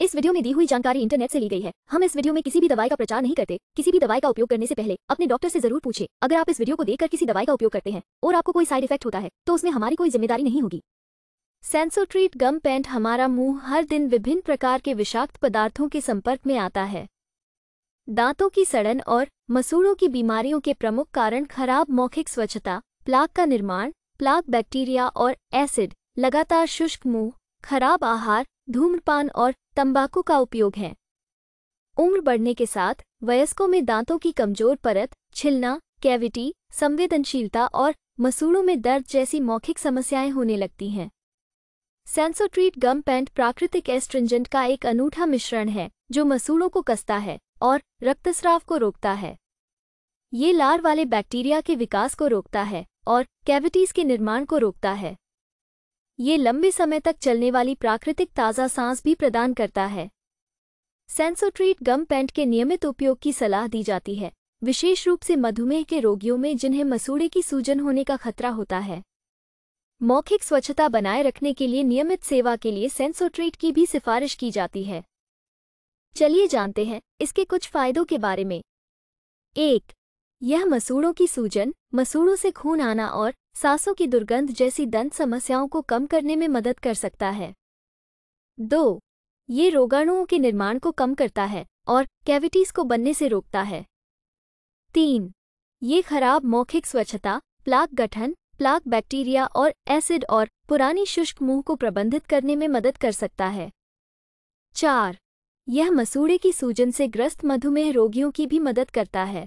इस वीडियो में दी हुई जानकारी इंटरनेट से ली गई है हम इस वीडियो में किसी भी दवाई का प्रचार नहीं करते किसी भी दवाई का उपयोग करने से पहले अपने डॉक्टर से जरूर पूछे अगर आप इस वीडियो को देखकर किसी दवाई का उपयोग करते हैं और आपको कोई साइड इफेक्ट होता है तो उसमें हमारी कोई जिम्मेदारी नहीं होगी सेंसोट्रीट गम पेंट हमारा मुंह हर दिन विभिन्न प्रकार के विषाक्त पदार्थों के संपर्क में आता है दांतों की सड़न और मसूड़ों की बीमारियों के प्रमुख कारण खराब मौखिक स्वच्छता प्लाक का निर्माण प्लाक बैक्टीरिया और एसिड लगातार शुष्क मुंह खराब आहार धूम्रपान और तंबाकू का उपयोग है उम्र बढ़ने के साथ वयस्कों में दांतों की कमजोर परत छिलना कैविटी संवेदनशीलता और मसूड़ों में दर्द जैसी मौखिक समस्याएं होने लगती हैं सेंसोट्रीट गम पेंट प्राकृतिक एस्ट्रिंजेंट का एक अनूठा मिश्रण है जो मसूड़ों को कसता है और रक्तस्राव को रोकता है ये लार वाले बैक्टीरिया के विकास को रोकता है और कैविटीज़ के निर्माण को रोकता है ये लंबे समय तक चलने वाली प्राकृतिक ताज़ा सांस भी प्रदान करता है सेंसोट्रीट गम पेंट के नियमित उपयोग की सलाह दी जाती है विशेष रूप से मधुमेह के रोगियों में जिन्हें मसूड़े की सूजन होने का खतरा होता है मौखिक स्वच्छता बनाए रखने के लिए नियमित सेवा के लिए सेंसोट्रीट की भी सिफारिश की जाती है चलिए जानते हैं इसके कुछ फायदों के बारे में एक यह मसूड़ों की सूजन मसूड़ों से खून आना और सांसों की दुर्गंध जैसी दंत समस्याओं को कम करने में मदद कर सकता है दो ये रोगाणुओं के निर्माण को कम करता है और कैविटीज़ को बनने से रोकता है तीन ये खराब मौखिक स्वच्छता प्लाक गठन प्लाक बैक्टीरिया और एसिड और पुरानी शुष्क मुंह को प्रबंधित करने में मदद कर सकता है चार यह मसूड़े की सूजन से ग्रस्त मधुमेह रोगियों की भी मदद करता है